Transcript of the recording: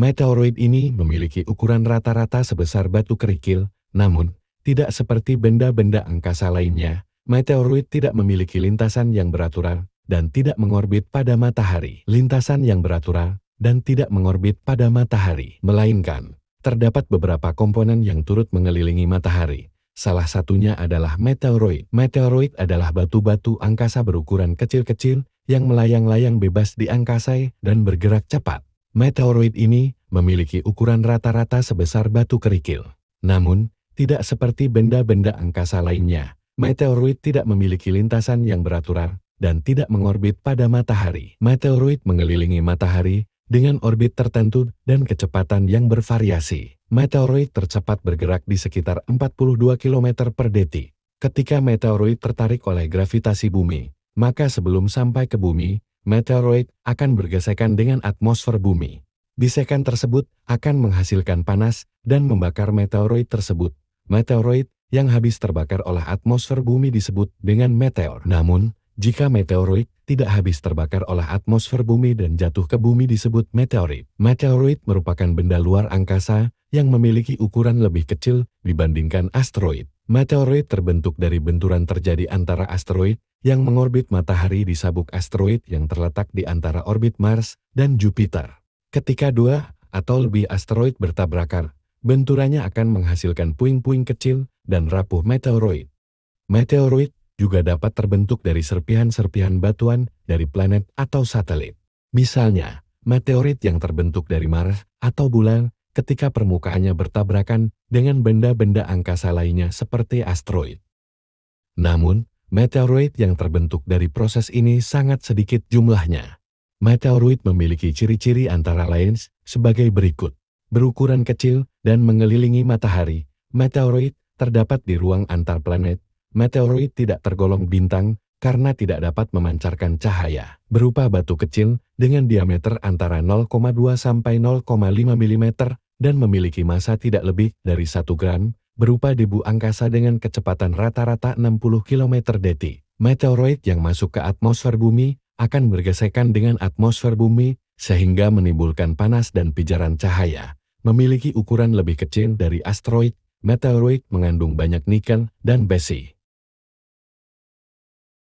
Meteoroid ini memiliki ukuran rata-rata sebesar batu kerikil, namun, tidak seperti benda-benda angkasa lainnya, meteoroid tidak memiliki lintasan yang beraturan, dan tidak mengorbit pada matahari. Lintasan yang beraturan, dan tidak mengorbit pada matahari, melainkan, terdapat beberapa komponen yang turut mengelilingi matahari. Salah satunya adalah meteoroid. Meteoroid adalah batu-batu angkasa berukuran kecil-kecil yang melayang-layang bebas di angkasa dan bergerak cepat. Meteoroid ini memiliki ukuran rata-rata sebesar batu kerikil. Namun, tidak seperti benda-benda angkasa lainnya, meteoroid tidak memiliki lintasan yang beraturan dan tidak mengorbit pada matahari. Meteoroid mengelilingi matahari dengan orbit tertentu dan kecepatan yang bervariasi. Meteoroid tercepat bergerak di sekitar 42 km per detik. Ketika meteoroid tertarik oleh gravitasi bumi, maka sebelum sampai ke bumi, meteoroid akan bergesekan dengan atmosfer bumi. Gesekan tersebut akan menghasilkan panas dan membakar meteoroid tersebut. Meteoroid yang habis terbakar oleh atmosfer bumi disebut dengan meteor. Namun, jika meteoroid tidak habis terbakar oleh atmosfer bumi dan jatuh ke bumi disebut meteorit. Meteoroid merupakan benda luar angkasa yang memiliki ukuran lebih kecil dibandingkan asteroid. Meteorit terbentuk dari benturan terjadi antara asteroid yang mengorbit matahari di sabuk asteroid yang terletak di antara orbit Mars dan Jupiter. Ketika dua atau lebih asteroid bertabrakan, benturannya akan menghasilkan puing-puing kecil dan rapuh meteoroid. Meteoroid juga dapat terbentuk dari serpihan-serpihan batuan dari planet atau satelit. Misalnya, meteorit yang terbentuk dari Mars atau bulan ketika permukaannya bertabrakan dengan benda-benda angkasa lainnya seperti asteroid. Namun, meteoroid yang terbentuk dari proses ini sangat sedikit jumlahnya. Meteoroid memiliki ciri-ciri antara lain sebagai berikut. Berukuran kecil dan mengelilingi matahari, meteoroid terdapat di ruang antar planet. Meteoroid tidak tergolong bintang karena tidak dapat memancarkan cahaya berupa batu kecil dengan diameter antara 0,2 sampai 0,5 mm dan memiliki massa tidak lebih dari 1 gram, berupa debu angkasa dengan kecepatan rata-rata 60 km detik. Meteoroid yang masuk ke atmosfer bumi akan bergesekan dengan atmosfer bumi sehingga menimbulkan panas dan pijaran cahaya. Memiliki ukuran lebih kecil dari asteroid, meteoroid mengandung banyak nikel dan besi.